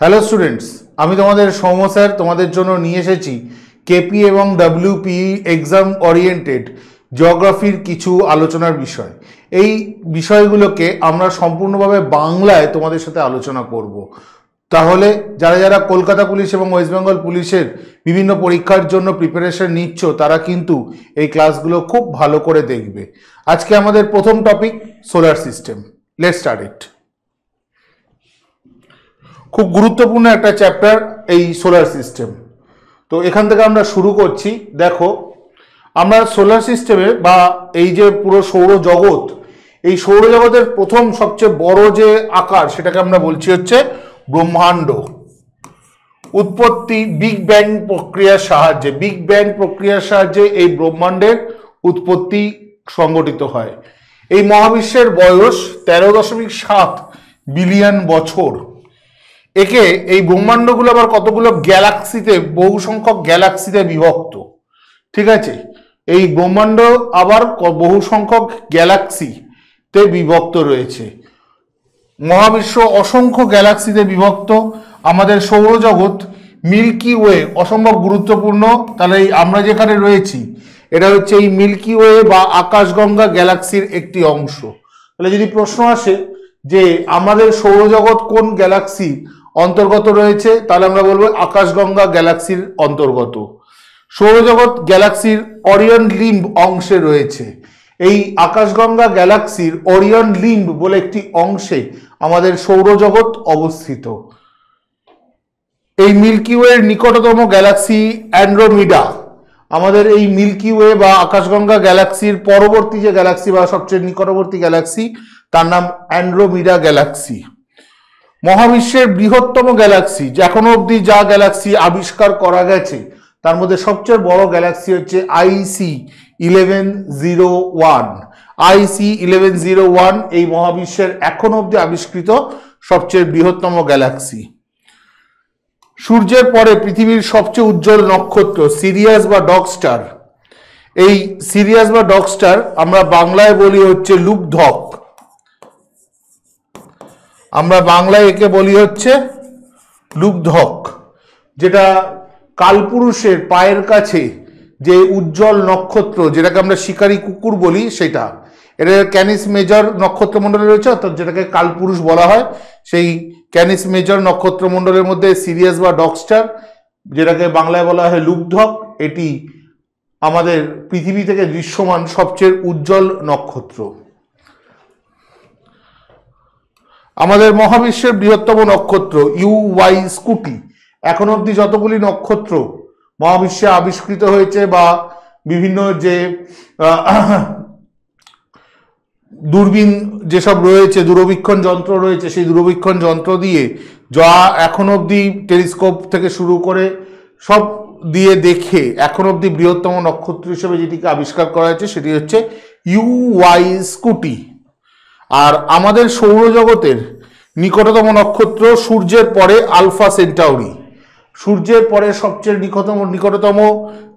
Hello students আমি তোমাদের সৌম sir তোমাদের জন্য নিয়ে এসেছি কেপি এবং ডাব্লিউপি এক্সাম ওরিয়েন্টেড জিওগ্রাফির কিছু আলোচনার বিষয় এই বিষয়গুলোকে আমরা সম্পূর্ণভাবে বাংলায় তোমাদের সাথে আলোচনা করব। তাহলে যারা যারা কলকাতা পুলিশ এবং ওয়েস্ট বেঙ্গল পুলিশের বিভিন্ন পরীক্ষার জন্য প্রিপারেশন নিচ্ছ তারা কিন্তু এই ক্লাসগুলো খুব ভালো করে দেখবে আজকে আমাদের প্রথম topic solar system let start it খুব গুরুত্বপূর্ণ একটা চ্যাপ্টার এই সোলার সিস্টেম তো এখান থেকে আমরা শুরু করছি দেখো আমরা সোলার সিস্টেমে বা এই যে পুরো সৌরজগৎ এই সৌরজগতের প্রথম সবচেয়ে বড় যে আকার সেটাকে আমরা বলছি হচ্ছে ব্রহ্মাণ্ড উৎপত্তি বিগ ব্যাং প্রক্রিয়ার সাহায্যে বিগ ব্যাং প্রক্রিয়ার সাহায্যে এই ব্রহ্মাণ্ডের উৎপত্তি সংগঠিত হয় এই মহাবিশ্বের বয়স তেরো দশমিক সাত বিলিয়ন বছর একে এই ব্রহ্মাণ্ডগুলো আবার কতগুলো গ্যালাক্সিতে বহু সংখ্যক গ্যালাক্সিতে বিভক্ত ঠিক আছে এই ব্রহ্মাণ্ড আবার বহু সংখ্যক গ্যালাক্সিতে বিভক্ত রয়েছে মহাবিশ্ব অসংখ্য গ্যালাক্সিতে বিভক্ত আমাদের সৌরজগৎ মিল্কি ওয়ে অসম্ভব গুরুত্বপূর্ণ তাহলে এই আমরা যেখানে রয়েছি এটা হচ্ছে এই মিল্কি ওয়ে বা আকাশগঙ্গা গ্যালাক্সির একটি অংশ তাহলে যদি প্রশ্ন আসে যে আমাদের সৌরজগৎ কোন গ্যালাক্সি অন্তর্গত রয়েছে তাহলে আমরা বলবো আকাশগঙ্গা গ্যালাক্সির অন্তর্গত সৌরজগৎ গ্যালাক্সির অরিয়ন লিম্ব অংশে রয়েছে এই আকাশগঙ্গা গ্যালাক্সির অরিয়ন লিম্ব বলে একটি অংশে আমাদের সৌরজগৎ অবস্থিত এই মিল্কি নিকটতম গ্যালাক্সি অ্যান্ড্রোমিডা আমাদের এই মিল্কি ওয়ে বা আকাশগঙ্গা গ্যালাক্সির পরবর্তী যে গ্যালাক্সি বা সবচেয়ে নিকটবর্তী গ্যালাক্সি তার নাম অ্যান্ড্রোমিডা গ্যালাক্সি মহাবিশ্বের বৃহত্তম গ্যালাক্সি এখনো অবধি যা গ্যালাক্সি আবিষ্কার করা গেছে তার মধ্যে সবচেয়ে বড় গ্যালাক্সি হচ্ছে IC eleven zero one IC eleven zero one এই মহাবিশ্বের এখন অবধি আবিষ্কৃত সবচেয়ে বৃহত্তম গ্যালাক্সি সূর্যের পরে পৃথিবীর সবচেয়ে উজ্জ্বল নক্ষত্র সিরিয়াস বা ডগস্টার স্টার এই সিরিয়াস বা ডগস্টার স্টার আমরা বাংলায় বলি হচ্ছে লুকধক আমরা বাংলায় একে বলি হচ্ছে লুব্ধক যেটা কালপুরুষের পায়ের কাছে যে উজ্জ্বল নক্ষত্র যেটাকে আমরা শিকারী কুকুর বলি সেটা এটা ক্যানিস মেজর নক্ষত্রমণ্ডলে রয়েছে অর্থাৎ যেটাকে কালপুরুষ বলা হয় সেই ক্যানিস মেজর নক্ষত্রমণ্ডলের মধ্যে সিরিয়াস বা ডকস্টার যেটাকে বাংলায় বলা হয় লুব্ধক এটি আমাদের পৃথিবী থেকে দৃশ্যমান সবচেয়ে উজ্জ্বল নক্ষত্র আমাদের মহাবিশ্বের বৃহত্তম নক্ষত্র ইউ ওয়াই স্কুটি এখন অবধি যতগুলি নক্ষত্র মহাবিশ্বে আবিষ্কৃত হয়েছে বা বিভিন্ন যে দূরবীন যেসব রয়েছে দূরবীক্ষণ যন্ত্র রয়েছে সেই দূরবীক্ষণ যন্ত্র দিয়ে যা এখন অবধি টেলিস্কোপ থেকে শুরু করে সব দিয়ে দেখে এখন অবধি বৃহত্তম নক্ষত্র হিসেবে যেটিকে আবিষ্কার করা হয়েছে সেটি হচ্ছে ইউ ওয়াই স্কুটি আর আমাদের সৌরজগতের নিকটতম নক্ষত্র সূর্যের পরে আলফা সেন্টাউরি সূর্যের পরে সবচেয়ে নিকটতম নিকটতম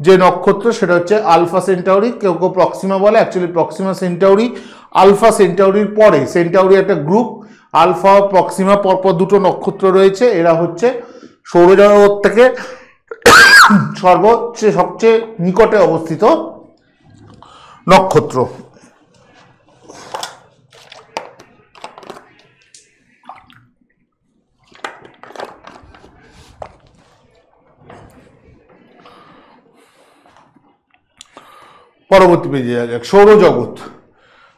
যে নক্ষত্র সেটা হচ্ছে আলফা সেন্টাউরি কেউ কেউ প্রক্সিমা বলে অ্যাকচুয়ালি প্রক্সিমা সেন্টাউরি আলফা সেন্টাউরির পরে সেন্টাউরি একটা গ্রুপ আলফা প্রক্সিমা পরপর দুটো নক্ষত্র রয়েছে এরা হচ্ছে সৌরজগৎ থেকে সর্বোচ্চ সবচেয়ে নিকটে অবস্থিত নক্ষত্র পরবর্তী পেজে যাওয়া যাক সৌরজগৎ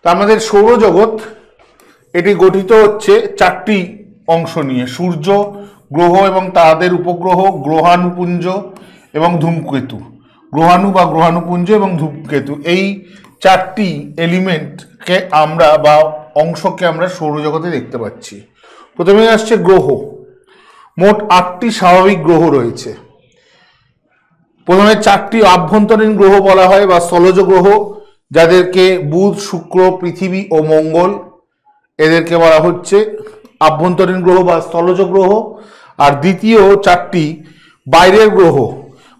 তো আমাদের সৌরজগৎ এটি গঠিত হচ্ছে চারটি অংশ নিয়ে সূর্য গ্রহ এবং তাদের উপগ্রহ গ্রহাণুপুঞ্জ এবং ধূমকেতু গ্রহাণু বা গ্রহাণুপুঞ্জ এবং ধূমকেতু এই চারটি এলিমেন্টকে আমরা বা অংশকে আমরা সৌরজগতে দেখতে পাচ্ছি প্রথমে আসছে গ্রহ মোট আটটি স্বাভাবিক গ্রহ রয়েছে প্রথমে চারটি আভ্যন্তরীণ গ্রহ বলা হয় বা স্থলজ গ্রহ যাদেরকে বুধ শুক্র পৃথিবী ও মঙ্গল এদেরকে বলা হচ্ছে আভ্যন্তরীণ গ্রহ বা স্থলজ গ্রহ আর দ্বিতীয় চারটি বাইরের গ্রহ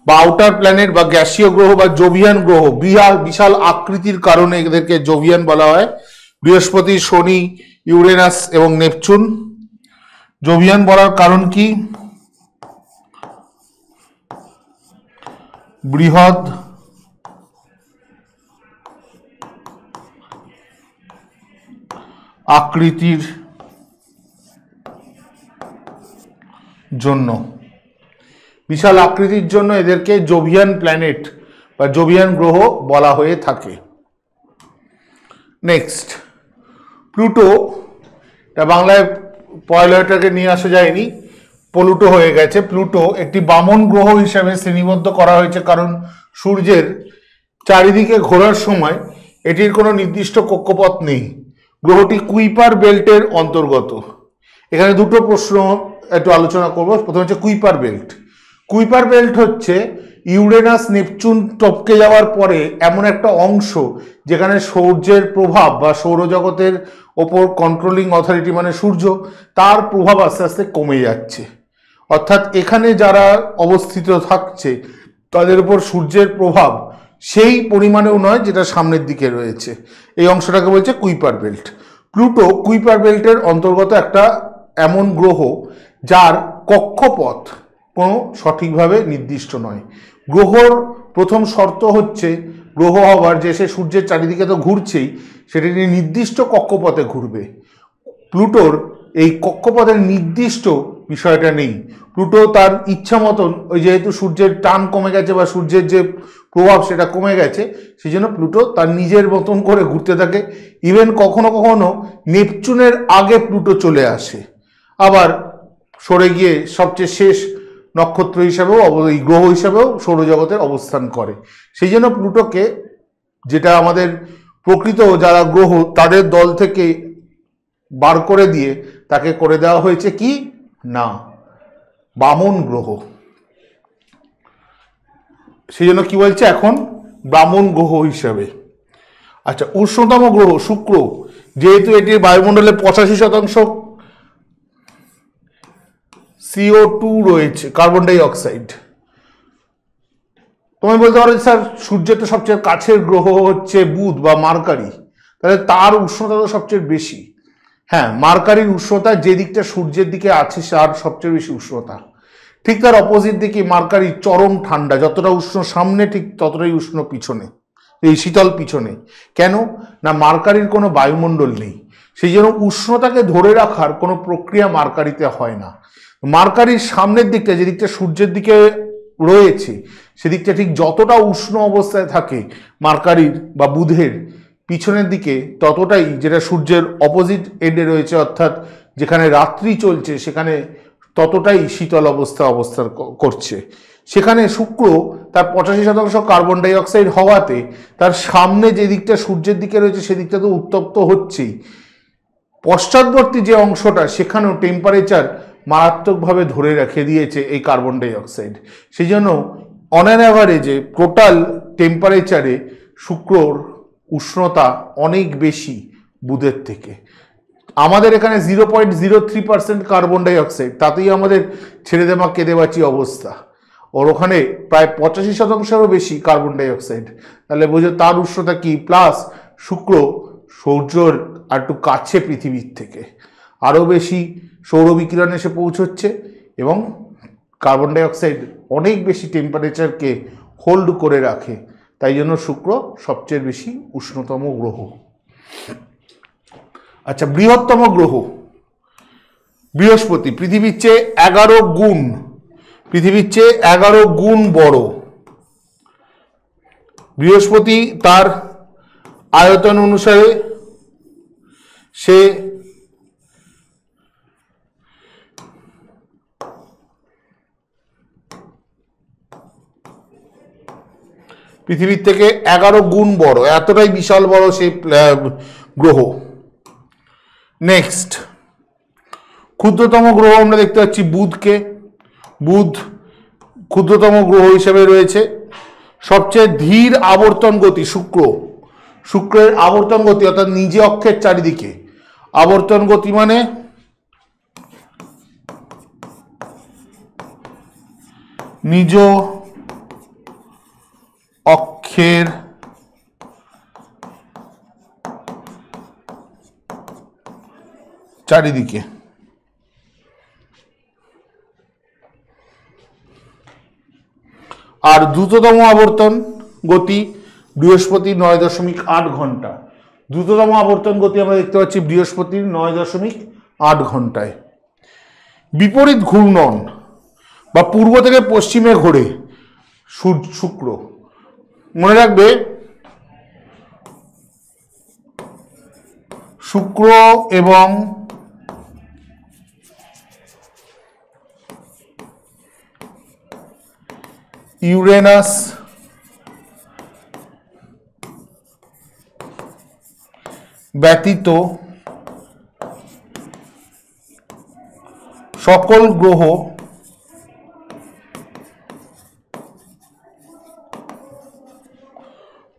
বা আউটার প্ল্যানেট বা গ্যাসীয় গ্রহ বা জোভিয়ান গ্রহ বিহার বিশাল আকৃতির কারণে এদেরকে জোভিয়ান বলা হয় বৃহস্পতি শনি ইউরেনাস এবং নেপচুন জোভিয়ান বলার কারণ কি বৃহৎ আকৃতির জন্য বিশাল আকৃতির জন্য এদেরকে জোভিয়ান প্ল্যানেট বা জোভিয়ান গ্রহ বলা হয়ে থাকে নেক্সট প্লুটো এটা বাংলায় পয়লয়টাকে নিয়ে আসা যায়নি পলুটো হয়ে গেছে প্লুটো একটি বামন গ্রহ হিসাবে শ্রেণীবদ্ধ করা হয়েছে কারণ সূর্যের চারিদিকে ঘোরার সময় এটির কোনো নির্দিষ্ট কক্ষপথ নেই গ্রহটি কুইপার বেল্টের অন্তর্গত এখানে দুটো প্রশ্ন একটু আলোচনা করব প্রথম হচ্ছে কুইপার বেল্ট কুইপার বেল্ট হচ্ছে ইউরেনাস নেপচুন টপকে যাওয়ার পরে এমন একটা অংশ যেখানে সূর্যের প্রভাব বা সৌরজগতের ওপর কন্ট্রোলিং অথরিটি মানে সূর্য তার প্রভাব আস্তে আস্তে কমে যাচ্ছে অর্থাৎ এখানে যারা অবস্থিত থাকছে তাদের উপর সূর্যের প্রভাব সেই পরিমাণেও নয় যেটা সামনের দিকে রয়েছে এই অংশটাকে বলছে কুইপার বেল্ট প্লুটো কুইপার বেল্টের অন্তর্গত একটা এমন গ্রহ যার কক্ষপথ কোনো সঠিকভাবে নির্দিষ্ট নয় গ্রহর প্রথম শর্ত হচ্ছে গ্রহ হওয়ার যে সে সূর্যের চারিদিকে তো ঘুরছেই সেটি নির্দিষ্ট কক্ষপথে ঘুরবে প্লুটোর এই কক্ষপথের নির্দিষ্ট বিষয়টা নেই প্লুটো তার ইচ্ছা মতন ওই যেহেতু সূর্যের টান কমে গেছে বা সূর্যের যে প্রভাব সেটা কমে গেছে সেই জন্য প্লুটো তার নিজের মতন করে ঘুরতে থাকে ইভেন কখনো কখনো নেপচুনের আগে প্লুটো চলে আসে আবার সরে গিয়ে সবচেয়ে শেষ নক্ষত্র হিসাবেও এই গ্রহ হিসাবেও সৌরজগতের অবস্থান করে সেই জন্য প্লুটোকে যেটা আমাদের প্রকৃত যারা গ্রহ তাদের দল থেকে বার করে দিয়ে তাকে করে দেওয়া হয়েছে কি না বামন গ্রহ সেই জন্য কী বলছে এখন ব্রাহ্মণ গ্রহ হিসাবে আচ্ছা উষ্ণতম গ্রহ শুক্র যেহেতু এটি বায়ুমণ্ডলে পঁচাশি শতাংশ সিও টু রয়েছে কার্বন ডাই অক্সাইড তুমি বলতে পারো স্যার সূর্যের তো সবচেয়ে কাছের গ্রহ হচ্ছে বুধ বা মার্কারি তাহলে তার উষ্ণতা তো সবচেয়ে বেশি হ্যাঁ মার্কারির উষ্ণতা যে দিকটা সূর্যের দিকে আছে তার সবচেয়ে বেশি উষ্ণতা ঠিক তার অপোজিট দিকে মার্কারি চরম ঠান্ডা যতটা উষ্ণ সামনে ঠিক ততটাই উষ্ণ পিছনে এই শীতল পিছনে কেন না মার্কারির কোনো বায়ুমণ্ডল নেই সেই জন্য উষ্ণতাকে ধরে রাখার কোনো প্রক্রিয়া মার্কারিতে হয় না মার্কারির সামনের দিকটা যেদিকটা সূর্যের দিকে রয়েছে সেদিকটা ঠিক যতটা উষ্ণ অবস্থায় থাকে মার্কারির বা বুধের পিছনের দিকে ততটাই যেটা সূর্যের অপোজিট এন্ডে রয়েছে অর্থাৎ যেখানে রাত্রি চলছে সেখানে ততটাই শীতল অবস্থা অবস্থান করছে সেখানে শুক্র তার পঁচাশি শতাংশ কার্বন ডাইঅক্সাইড হওয়াতে তার সামনে যে দিকটা সূর্যের দিকে রয়েছে সেদিকটা তো উত্তপ্ত হচ্ছেই পশ্চাৎবর্তী যে অংশটা সেখানেও টেম্পারেচার মারাত্মকভাবে ধরে রেখে দিয়েছে এই কার্বন ডাইঅক্সাইড সেই জন্য অন অ্যান অ্যাভারেজে টোটাল টেম্পারেচারে শুক্রর উষ্ণতা অনেক বেশি বুধের থেকে আমাদের এখানে zero point zero three percent carbon dioxide তাতেই আমাদের ছেড়ে দেওয়া কেঁদেবাচি অবস্থা ওর ওখানে প্রায় পঁচাশি শতাংশেরও বেশি কার্বন ডাইঅক্সাইড তাহলে বোঝো তার উষ্ণতা কি প্লাস শুক্র সূর্যর আর একটু কাছে পৃথিবীর থেকে আরও বেশি সৌর বিকিরণ এসে পৌঁছচ্ছে এবং কার্বন ডাইঅক্সাইড অনেক বেশি টেম্পারেচারকে হোল্ড করে রাখে তাই জন্য শুক্র সবচেয়ে বেশি উষ্ণতম গ্রহ আচ্ছা বৃহত্তম গ্রহ বৃহস্পতি পৃথিবীর চেয়ে এগারো গুণ পৃথিবীর চেয়ে এগারো গুণ বড় বৃহস্পতি তার আয়তন অনুসারে সে পৃথিবীর থেকে এগারো গুণ বড় এতটাই বিশাল বড় সেই গ্রহ নেক্সট ক্ষুদ্রতম গ্রহ আমরা দেখতে পাচ্ছি বুধকে বুধ ক্ষুদ্রতম গ্রহ হিসেবে রয়েছে সবচেয়ে ধীর আবর্তন গতি শুক্র শুক্রের আবর্তন গতি অর্থাৎ নিজে অক্ষের চারিদিকে আবর্তন গতি মানে নিজ অক্ষের চারিদিকে আর দ্রুততম আবর্তন গতি বৃহস্পতি নয় দশমিক আট ঘন্টা দ্রুততম আবর্তন গতি আমরা দেখতে পাচ্ছি বৃহস্পতির নয় দশমিক আট ঘন্টায় বিপরীত ঘূর্ণন বা পূর্ব থেকে পশ্চিমে ঘোরে শুক্র মনে রাখবে শুক্র এবং ইউরেনাস ব্যতীত সকল গ্রহ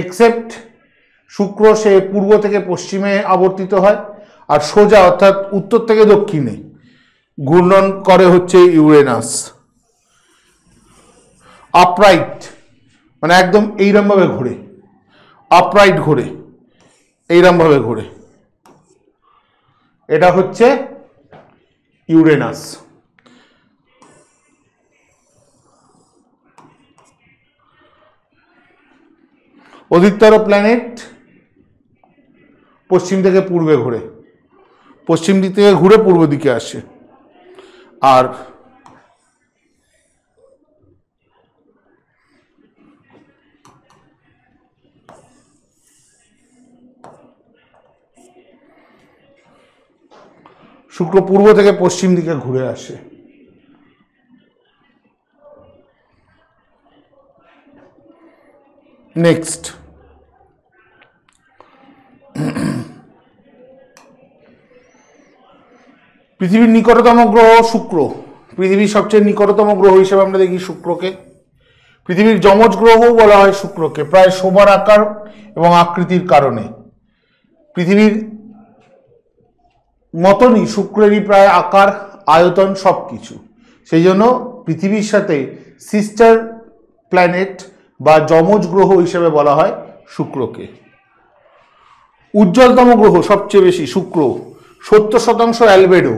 এক্সেপ্ট শুক্র সে পূর্ব থেকে পশ্চিমে আবর্তিত হয় আর সোজা অর্থাৎ উত্তর থেকে দক্ষিণে ঘূর্ণন করে হচ্ছে ইউরেনাস আপরাইট মানে একদম এইরমভাবে ঘোরে আপরাইট ঘোরে এইরমভাবে ঘোরে এটা হচ্ছে ইউরেনাস অধিকতর প্ল্যানেট পশ্চিম থেকে পূর্বে ঘুরে পশ্চিম দিক থেকে ঘুরে পূর্ব দিকে আসে আর শুক্র পূর্ব থেকে পশ্চিম দিকে ঘুরে আসে নেক্সট পৃথিবীর নিকটতম গ্রহ শুক্র পৃথিবীর সবচেয়ে নিকটতম গ্রহ হিসেবে আমরা দেখি শুক্রকে পৃথিবীর যমজ গ্রহও বলা হয় শুক্রকে প্রায় সোমার আকার এবং আকৃতির কারণে পৃথিবীর মতনই শুক্রেরই প্রায় আকার আয়তন সব কিছু সেই জন্য পৃথিবীর সাথে সিস্টার প্ল্যানেট বা যমজ গ্রহ হিসেবে বলা হয় শুক্রকে উজ্জ্বলতম গ্রহ সবচেয়ে বেশি শুক্র সত্তর শতাংশ অ্যালবেডো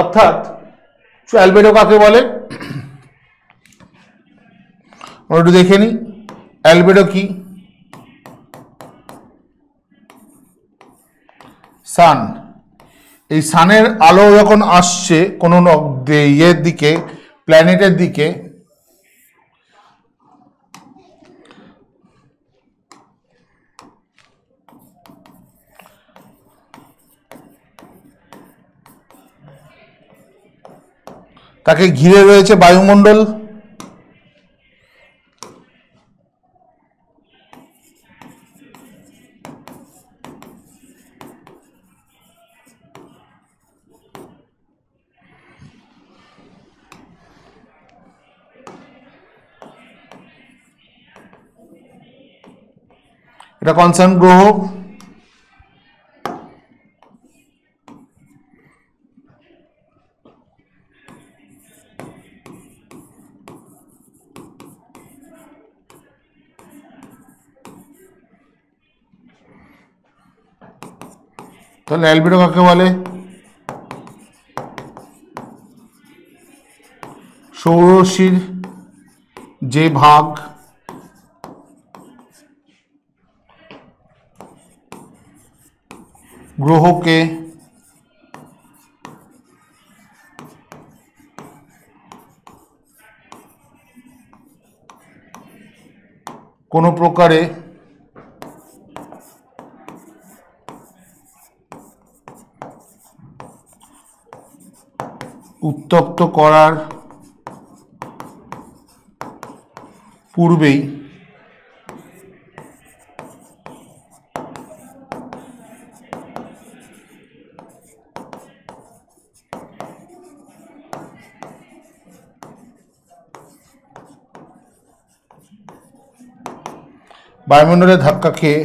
অর্থাৎ অ্যালবেডো কাকে বলে একটু দেখে নিই অ্যালবেডো কি সান এই সানের আলো যখন আসছে কোনো ইয়ের দিকে প্ল্যানেটের দিকে তাকে ঘিরে রয়েছে বায়ুমণ্ডল এটা কনসার্ন গ্রহ তাহলে অ্যালবিডো কাকে বলে সৌরশির যে ভাগ গ্রহকে কোনো প্রকারে উত্তপ্ত করার পূর্বেই বায়ুমণ্ডলে ধাক্কা খেয়ে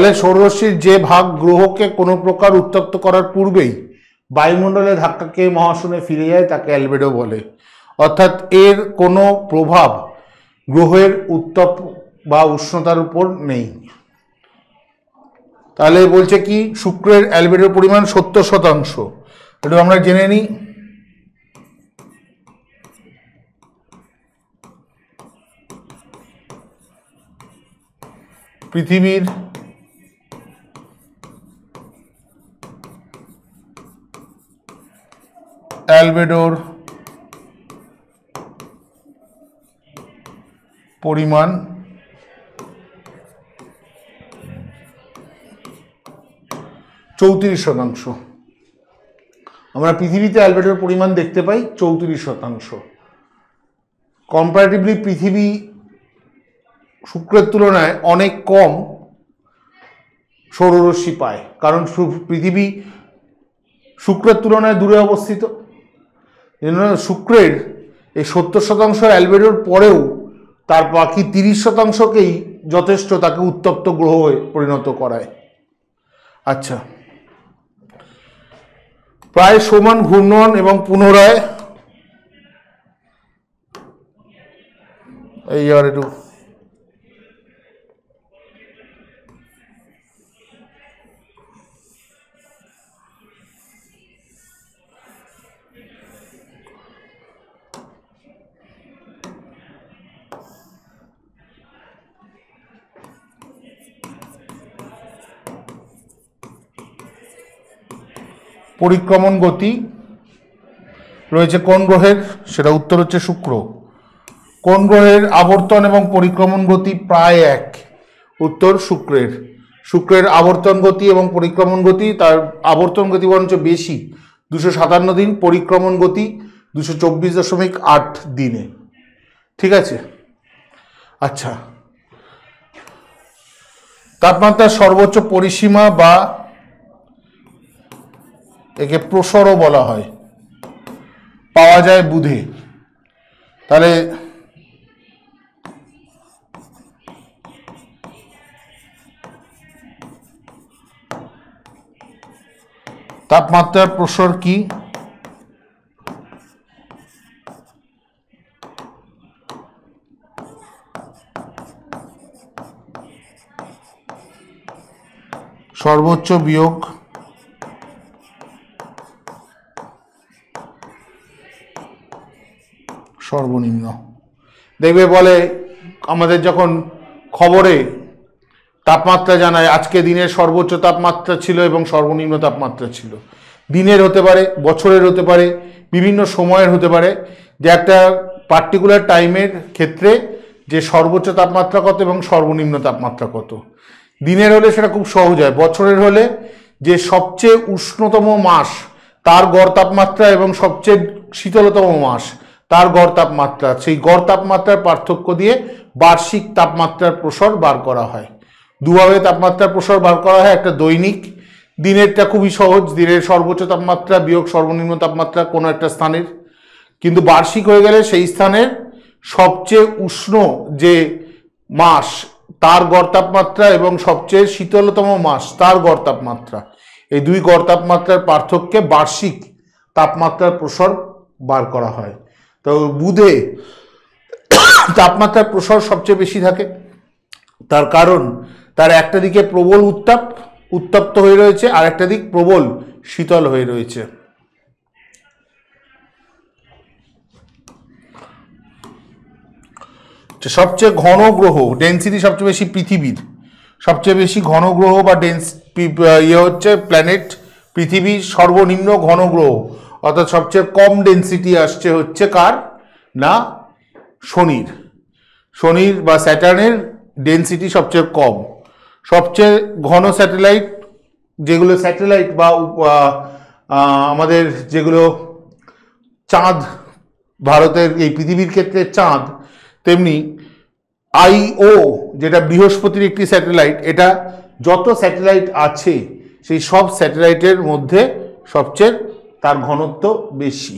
তাহলে সৌররশ্মির যে ভাগ গ্রহকে কোনো প্রকার উত্তপ্ত করার পূর্বেই বায়ুমণ্ডলে ধাক্কা খেয়ে মহাশূন্যে ফিরে যায় তাকে অ্যালবেডো বলে অর্থাৎ এর কোনো প্রভাব গ্রহের উত্তপ বা উষ্ণতার উপর নেই তাহলে বলছে কি শুক্রের অ্যালবেডোর পরিমাণ সত্তর শতাংশ এটা আমরা জেনে নিই পৃথিবীর অ্যালবেডোর পরিমাণ চৌত্রিশ শতাংশ আমরা পৃথিবীতে অ্যালবেডোর পরিমাণ দেখতে পাই চৌত্রিশ শতাংশ কম্পারেটিভলি পৃথিবী শুক্রের তুলনায় অনেক কম সৌররশ্মি পায় কারণ পৃথিবী শুক্রের তুলনায় দূরে অবস্থিত শুক্রের এই সত্তর শতাংশ অ্যালবেডোর পরেও তার বাকি তিরিশ শতাংশকেই যথেষ্ট তাকে উত্তপ্ত গ্রহ হয়ে পরিণত করায় আচ্ছা প্রায় সমান ঘূর্ণন এবং পুনরায় এই আর একটু পরিক্রমণ গতি রয়েছে কোন গ্রহের সেটা উত্তর হচ্ছে শুক্র কোন গ্রহের আবর্তন এবং পরিক্রমণ গতি প্রায় এক উত্তর শুক্রের শুক্রের আবর্তন গতি এবং পরিক্রমণ গতি তার আবর্তন গতি বরঞ্চ বেশি দুশো সাতান্ন দিন পরিক্রমণ গতি দুশো চব্বিশ দশমিক আট দিনে ঠিক আছে আচ্ছা তাপমাত্রার সর্বোচ্চ পরিসীমা বা একে প্রসরও বলা হয় পাওয়া যায় বুধে তাহলে তাপমাত্রার প্রসর কি সর্বোচ্চ বিয়োগ সর্বনিম্ন দেখবে বলে আমাদের যখন খবরে তাপমাত্রা জানায় আজকে দিনের সর্বোচ্চ তাপমাত্রা ছিল এবং সর্বনিম্ন তাপমাত্রা ছিল দিনের হতে পারে বছরের হতে পারে বিভিন্ন সময়ের হতে পারে যে একটা পার্টিকুলার টাইমের ক্ষেত্রে যে সর্বোচ্চ তাপমাত্রা কত এবং সর্বনিম্ন তাপমাত্রা কত দিনের হলে সেটা খুব সহজ হয় বছরের হলে যে সবচেয়ে উষ্ণতম মাস তার গড় তাপমাত্রা এবং সবচেয়ে শীতলতম মাস তার গড় তাপমাত্রা সেই গড় তাপমাত্রার পার্থক্য দিয়ে বার্ষিক তাপমাত্রার প্রসর বার করা হয় দুভাবে তাপমাত্রার প্রসর বার করা হয় একটা দৈনিক দিনেরটা খুবই সহজ দিনের সর্বোচ্চ তাপমাত্রা বিয়োগ সর্বনিম্ন তাপমাত্রা কোনো একটা স্থানের কিন্তু বার্ষিক হয়ে গেলে সেই স্থানের সবচেয়ে উষ্ণ যে মাস তার গড় তাপমাত্রা এবং সবচেয়ে শীতলতম মাস তার গড় তাপমাত্রা এই দুই গড় তাপমাত্রার পার্থক্যে বার্ষিক তাপমাত্রার প্রসর বার করা হয় তো বুধে তাপমাত্রার প্রসার সবচেয়ে বেশি থাকে তার কারণ তার একটা দিকে প্রবল উত্তাপ উত্তপ্ত হয়ে রয়েছে আর একটা দিক প্রবল শীতল হয়ে রয়েছে সবচেয়ে ঘন গ্রহ ডেন্সিটি সবচেয়ে বেশি পৃথিবীর সবচেয়ে বেশি ঘন গ্রহ বা ডেন্স ইয়ে হচ্ছে প্ল্যানেট পৃথিবীর সর্বনিম্ন ঘন গ্রহ অর্থাৎ সবচেয়ে কম ডেন্সিটি আসছে হচ্ছে কার না শনির শনির বা স্যাটার্নের ডেন্সিটি সবচেয়ে কম সবচেয়ে ঘন স্যাটেলাইট যেগুলো স্যাটেলাইট বা আমাদের যেগুলো চাঁদ ভারতের এই পৃথিবীর ক্ষেত্রে চাঁদ তেমনি আইও যেটা বৃহস্পতির একটি স্যাটেলাইট এটা যত স্যাটেলাইট আছে সেই সব স্যাটেলাইটের মধ্যে সবচেয়ে তার ঘনত্ব বেশি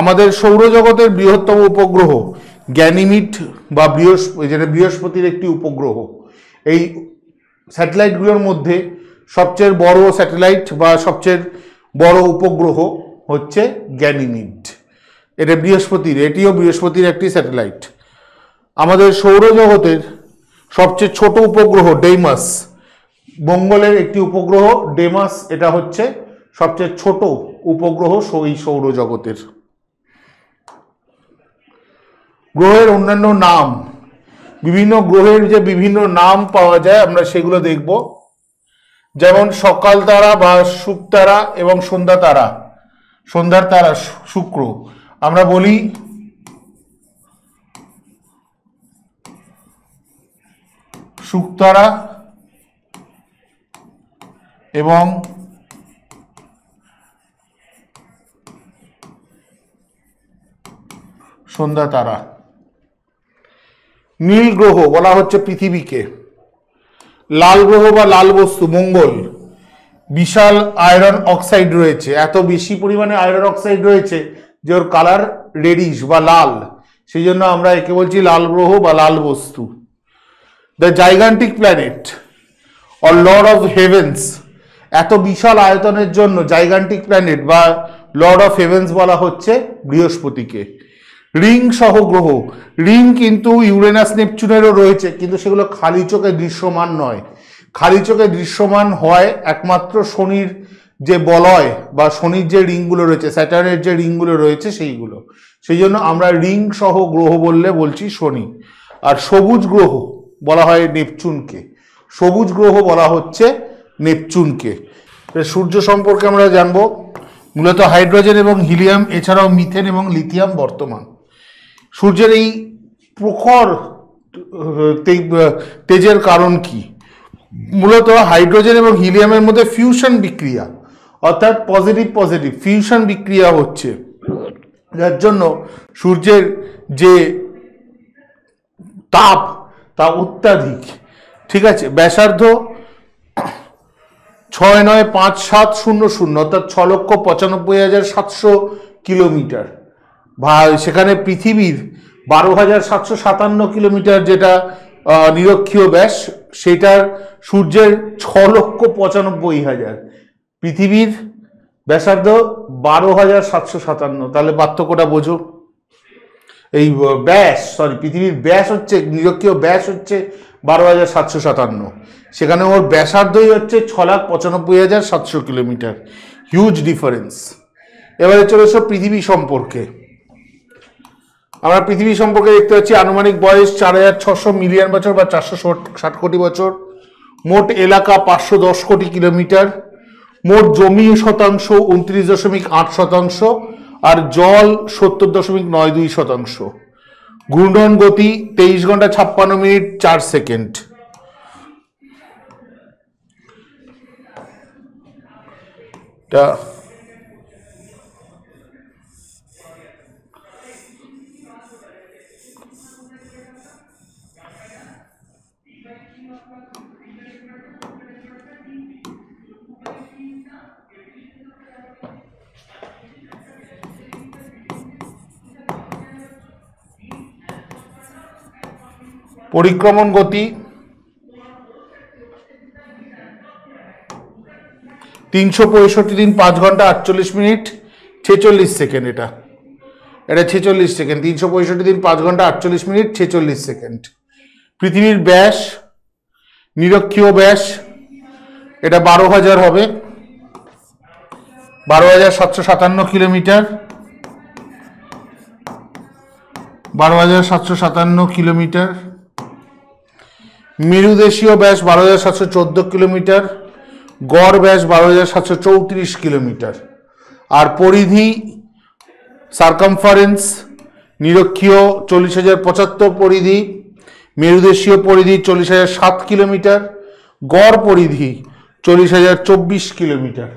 আমাদের সৌরজগতের বৃহত্তম উপগ্রহ জ্ঞানিমিট বা বৃহস্পতি যেটা বৃহস্পতির একটি উপগ্রহ এই স্যাটেলাইটগুলোর মধ্যে সবচেয়ে বড় স্যাটেলাইট বা সবচেয়ে বড় উপগ্রহ হচ্ছে জ্ঞানিমিট এটা বৃহস্পতির এটিও বৃহস্পতির একটি স্যাটেলাইট আমাদের সৌরজগতের সবচেয়ে ছোট উপগ্রহ ডেইমাস মঙ্গলের একটি উপগ্রহ ডেমাস এটা হচ্ছে সবচেয়ে ছোট উপগ্রহ এই সৌরজগতের গ্রহের অন্যান্য নাম বিভিন্ন গ্রহের যে বিভিন্ন নাম পাওয়া যায় আমরা সেগুলো দেখব যেমন সকাল তারা বা তারা এবং সন্ধ্যা তারা সন্ধ্যার তারা শুক্র আমরা বলি শুক্তারা এবং সন্ধ্যা তারা নীল গ্রহ বলা হচ্ছে পৃথিবীকে লাল গ্রহ বা লাল বস্তু মঙ্গল বিশাল আয়রন অক্সাইড রয়েছে এত বেশি পরিমাণে আয়রন অক্সাইড রয়েছে যে ওর কালার রেডিশ বা লাল সেই জন্য আমরা একে বলছি লাল গ্রহ বা লাল বস্তু the gigantic planet or lord of heavens এত বিশাল আয়তনের জন্য জাইগান্টিক প্ল্যানেট বা লর্ড অফ হেভেন্স বলা হচ্ছে বৃহস্পতিকে রিং সহ গ্রহ রিং কিন্তু ইউরেনাস নেপচুনেরও রয়েছে কিন্তু সেগুলো খালি চোখে দৃশ্যমান নয় খালি চোখে দৃশ্যমান হয় একমাত্র শনির যে বলয় বা শনির যে রিংগুলো রয়েছে স্যাটার্নের যে রিংগুলো রয়েছে সেইগুলো সেই জন্য আমরা রিং সহ গ্রহ বললে বলছি শনি আর সবুজ গ্রহ বলা হয় নেপচুনকে সবুজ গ্রহ বলা হচ্ছে নেপচুনকে সূর্য সম্পর্কে আমরা জানব মূলত হাইড্রোজেন এবং হিলিয়াম এছাড়াও মিথেন এবং লিথিয়াম বর্তমান সূর্যের এই প্রখর তেজের কারণ কি মূলত হাইড্রোজেন এবং হিলিয়ামের মধ্যে ফিউশন বিক্রিয়া অর্থাৎ পজিটিভ পজিটিভ ফিউশন বিক্রিয়া হচ্ছে যার জন্য সূর্যের যে তাপ তা অত্যাধিক ঠিক আছে ব্যাসার্ধ ছয় নয় পাঁচ সাত শূন্য শূন্য অর্থাৎ ছ লক্ষ পঁচানব্বই হাজার সাতশো কিলোমিটার বা সেখানে পৃথিবীর বারো হাজার সাতশো সাতান্ন কিলোমিটার যেটা নিরক্ষীয় ব্যাস সেটার সূর্যের ছ লক্ষ পঁচানব্বই হাজার পৃথিবীর ব্যাসার্ধ বারো হাজার সাতশো সাতান্ন তাহলে পার্থক্যটা বোঝো এই ব্যাস সরি পৃথিবীর ব্যাস হচ্ছে নিরক্ষীয় ব্যাস হচ্ছে বারো হাজার সাতশো সাতান্ন সেখানে ওর ব্যাসার্ধই হচ্ছে ছ লাখ পঁচানব্বই হাজার সাতশো কিলোমিটার হিউজ ডিফারেন্স এবারে চলে এসো পৃথিবী সম্পর্কে আমরা পৃথিবী সম্পর্কে দেখতে পাচ্ছি আনুমানিক বয়স চার হাজার ছশো মিলিয়ন বছর বা চারশো ষাট কোটি বছর মোট এলাকা পাঁচশো দশ কোটি কিলোমিটার মোট জমি শতাংশ উনত্রিশ দশমিক আট শতাংশ আর জল সত্তর দশমিক নয় দুই শতাংশ ঘূর্ণন গতি তেইশ ঘন্টা ছাপ্পান্ন মিনিট চার সেকেন্ড এটা পরিক্রমণ গতি তিনশো পঁয়ষট্টি দিন পাঁচ ঘন্টা আটচল্লিশ মিনিট ছেচল্লিশ সেকেন্ড এটা এটা ছেচল্লিশ সেকেন্ড তিনশো পঁয়ষট্টি দিন পাঁচ ঘন্টা আটচল্লিশ মিনিট ছেচল্লিশ সেকেন্ড পৃথিবীর ব্যাস নিরক্ষীয় ব্যাস এটা বারো হাজার হবে বারো হাজার সাতশো সাতান্ন কিলোমিটার বারো হাজার সাতশো সাতান্ন কিলোমিটার মেরুদেশীয় ব্যাস বারো হাজার সাতশো চোদ্দো কিলোমিটার গড় ব্যাস বারো হাজার সাতশো চৌত্রিশ কিলোমিটার আর পরিধি সার্কামফারেন্স নিরক্ষীয় চল্লিশ হাজার পঁচাত্তর পরিধি মেরুদেশীয় পরিধি চল্লিশ হাজার সাত কিলোমিটার গড় পরিধি চল্লিশ হাজার চব্বিশ কিলোমিটার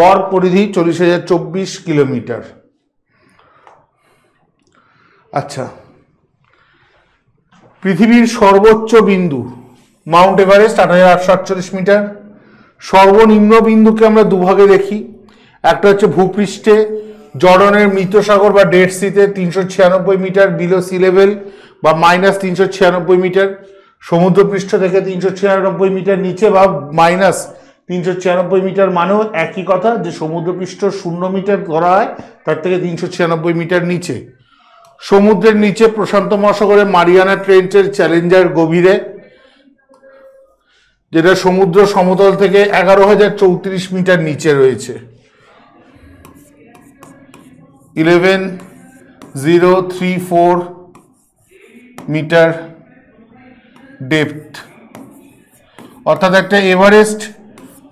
গড় পরিধি চল্লিশ হাজার চব্বিশ কিলোমিটার আচ্ছা পৃথিবীর সর্বোচ্চ বিন্দু মাউন্ট এভারেস্ট আট হাজার আটশো আটচল্লিশ মিটার সর্বনিম্ন বিন্দুকে আমরা দুভাগে দেখি একটা হচ্ছে ভূপৃষ্ঠে জর্ডনের মৃতসাগর বা ডেড সিতে তিনশো ছিয়ানব্বই মিটার বিলো সি লেভেল বা মাইনাস তিনশো ছিয়ানব্বই মিটার সমুদ্রপৃষ্ঠ থেকে তিনশো ছিয়ানব্বই মিটার নিচে বা মাইনাস তিনশো ছিয়ানব্বই মিটার মানেও একই কথা যে সমুদ্রপৃষ্ঠ শূন্য মিটার ধরা হয় তার থেকে তিনশো ছিয়ানব্বই মিটার নিচে সমুদ্রের নিচে প্রশান্ত মহাসাগরে মারিয়ানা ট্রেন্টের চ্যালেঞ্জার গভীরে যেটা সমুদ্র সমতল থেকে এগারো হাজার চৌত্রিশ মিটার নিচে রয়েছে eleven zero three four metre depth অর্থাৎ একটা এভারেস্ট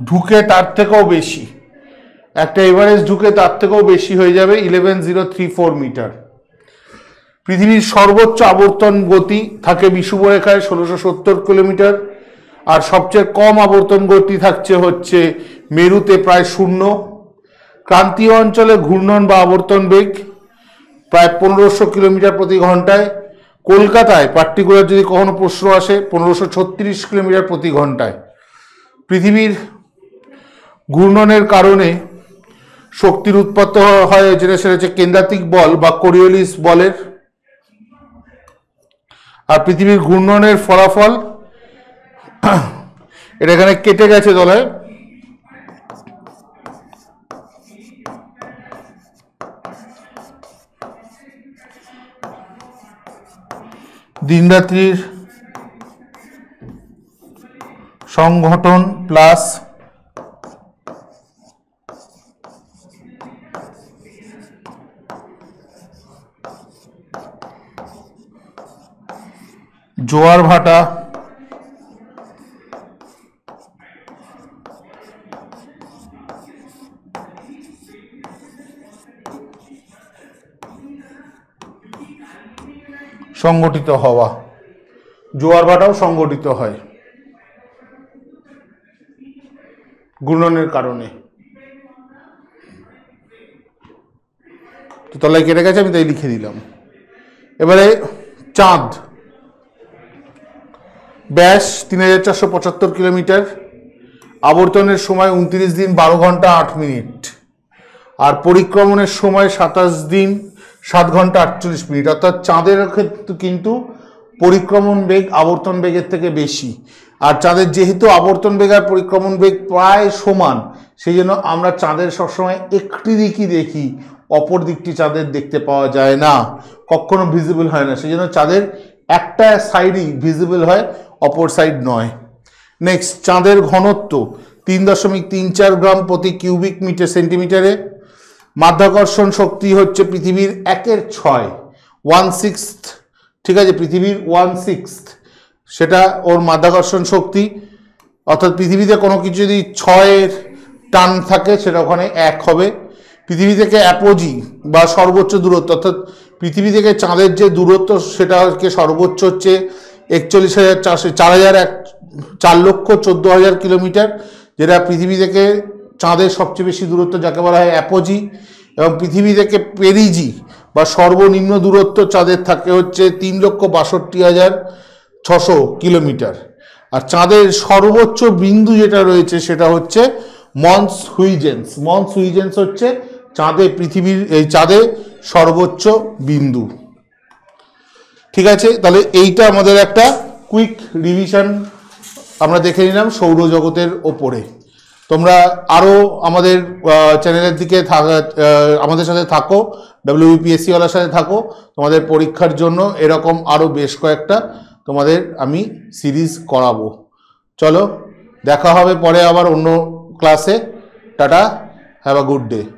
ঢুকে তার থেকেও বেশি একটা এভারেস্ট ঢুকে তার থেকেও বেশি হয়ে যাবে eleven zero three four metre পৃথিবীর সর্বোচ্চ আবর্তন গতি থাকে বিষুবরেখায় ষোলোশো সত্তর কিলোমিটার আর সবচেয়ে কম আবর্তন গতি থাকছে হচ্ছে মেরুতে প্রায় শূন্য ক্রান্তীয় অঞ্চলে ঘূর্ণন বা আবর্তন বেগ প্রায় পনেরোশো কিলোমিটার প্রতি ঘন্টায় কলকাতায় পার্টিকুলার যদি কখনো প্রশ্ন আসে পনেরোশো ছত্রিশ কিলোমিটার প্রতি ঘন্টায় পৃথিবীর ঘূর্ণনের কারণে শক্তির উৎপাদ হয় যেটা সেটা হচ্ছে কেন্দ্রাতিক বল বা কোরিওলিস বলের আর পৃথিবীর ঘূর্ণনের ফলাফল এটা এখানে কেটে গেছে দলে দিন রাত্রির সংগঠন প্লাস জোয়ার ভাটা সংগঠিত হওয়া জোয়ার ভাটাও সংগঠিত হয় ঘূর্ণনের কারণে তো তলায় কেটে গেছে আমি তাই লিখে দিলাম এবারে চাঁদ ব্যাস তিন হাজার চারশো পঁচাত্তর কিলোমিটার আবর্তনের সময় উনত্রিশ দিন বারো ঘন্টা আট মিনিট আর পরিক্রমণের সময় সাতাশ দিন সাত ঘন্টা আটচল্লিশ মিনিট অর্থাৎ চাঁদের ক্ষেত্রে কিন্তু পরিক্রমণ বেগ আবর্তন বেগের থেকে বেশি আর চাঁদের যেহেতু আবর্তন বেগ আর পরিক্রমণ বেগ প্রায় সমান সেই জন্য আমরা চাঁদের সবসময় একটি দিকই দেখি অপর দিকটি চাঁদের দেখতে পাওয়া যায় না কখনো ভিজিবল হয় না সেই জন্য চাঁদের একটা সাইডই ভিজিবল হয় অপর সাইড নয় নেক্সট চাঁদের ঘনত্ব তিন দশমিক তিন চার গ্রাম প্রতি কিউবিক মিটার সেন্টিমিটারে মাধ্যাকর্ষণ শক্তি হচ্ছে পৃথিবীর একের ছয় ওয়ান সিক্স ঠিক আছে পৃথিবীর ওয়ান সিক্স সেটা ওর মাধ্যাকর্ষণ শক্তি অর্থাৎ পৃথিবীতে কোনো কিছু যদি ছয়ের টান থাকে সেটা ওখানে এক হবে পৃথিবী থেকে অ্যাপোজি বা সর্বোচ্চ দূরত্ব অর্থাৎ পৃথিবী থেকে চাঁদের যে দূরত্ব সেটা হচ্ছে সর্বোচ্চ হচ্ছে একচল্লিশ হাজার চারশো চার হাজার এক চার লক্ষ চোদ্দো হাজার কিলোমিটার যেটা পৃথিবী থেকে চাঁদের সবচেয়ে বেশি দূরত্ব যাকে বলা হয় অ্যাপোজি এবং পৃথিবী থেকে পেরিজি বা সর্বনিম্ন দূরত্ব চাঁদের থাকে হচ্ছে তিন লক্ষ বাষট্টি হাজার ছশো কিলোমিটার আর চাঁদের সর্বোচ্চ বিন্দু যেটা রয়েছে সেটা হচ্ছে মন্স হুইজেন্স মন্স হুইজেন্স হচ্ছে চাঁদে পৃথিবীর এই চাঁদে সর্বোচ্চ বিন্দু ঠিক আছে তাহলে এইটা আমাদের একটা কুইক রিভিশন আমরা দেখে নিলাম সৌরজগতের ওপরে তোমরা আরও আমাদের চ্যানেলের দিকে আমাদের সাথে থাকো ডাব্লিউপিএসসিওয়ালার সাথে থাকো তোমাদের পরীক্ষার জন্য এরকম আরও বেশ কয়েকটা তোমাদের আমি সিরিজ করাবো চলো দেখা হবে পরে আবার অন্য ক্লাসে tata have a good day